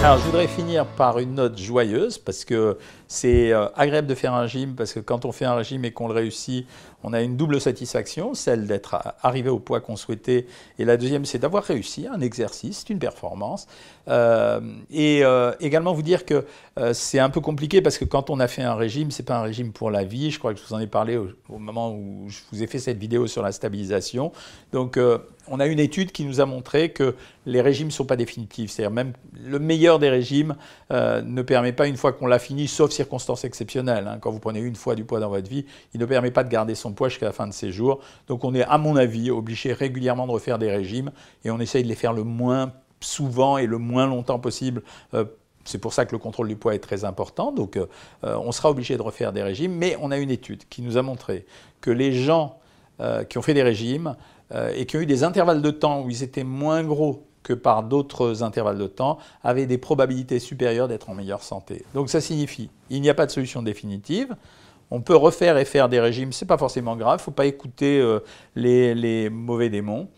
Alors, je voudrais finir par une note joyeuse parce que c'est euh, agréable de faire un gym, parce que quand on fait un régime et qu'on le réussit, on a une double satisfaction, celle d'être arrivé au poids qu'on souhaitait et la deuxième c'est d'avoir réussi un exercice, une performance. Euh, et euh, également vous dire que c'est un peu compliqué parce que quand on a fait un régime, c'est pas un régime pour la vie. Je crois que je vous en ai parlé au, au moment où je vous ai fait cette vidéo sur la stabilisation. Donc on a une étude qui nous a montré que les régimes ne sont pas définitifs. C'est-à-dire même le meilleur des régimes euh, ne permet pas, une fois qu'on l'a fini, sauf circonstances exceptionnelles, hein. quand vous prenez une fois du poids dans votre vie, il ne permet pas de garder son poids jusqu'à la fin de ses jours. Donc on est, à mon avis, obligé régulièrement de refaire des régimes et on essaye de les faire le moins souvent et le moins longtemps possible. Euh, c'est pour ça que le contrôle du poids est très important. Donc euh, on sera obligé de refaire des régimes, mais on a une étude qui nous a montré que les gens qui ont fait des régimes euh, et qui ont eu des intervalles de temps où ils étaient moins gros que par d'autres intervalles de temps, avaient des probabilités supérieures d'être en meilleure santé. Donc ça signifie, il n'y a pas de solution définitive. On peut refaire et faire des régimes, ce n'est pas forcément grave, faut pas écouter euh, les, mauvais démons.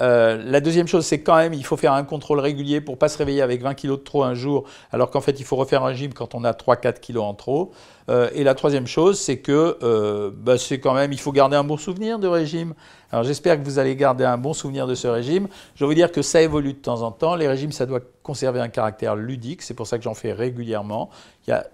Euh, la deuxième chose, c'est quand même, il faut faire un contrôle régulier pour ne pas se réveiller avec 20 kg de trop un jour, alors qu'en fait, il faut refaire un régime quand on a 3-4 kg en trop. Euh, et la troisième chose, c'est que euh, bah, c'est quand même, il faut garder un bon souvenir de régime. Alors j'espère que vous allez garder un bon souvenir de ce régime. Je veux dire que ça évolue de temps en temps. Les régimes, ça doit conserver un caractère ludique. C'est pour ça que j'en fais régulièrement. Il y a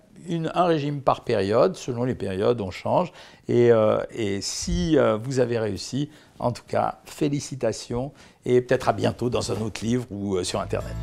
un régime par période, selon les périodes, on change. Et, euh, si euh, vous avez réussi, en tout cas, félicitations et peut-être à bientôt dans un autre livre ou euh, sur Internet.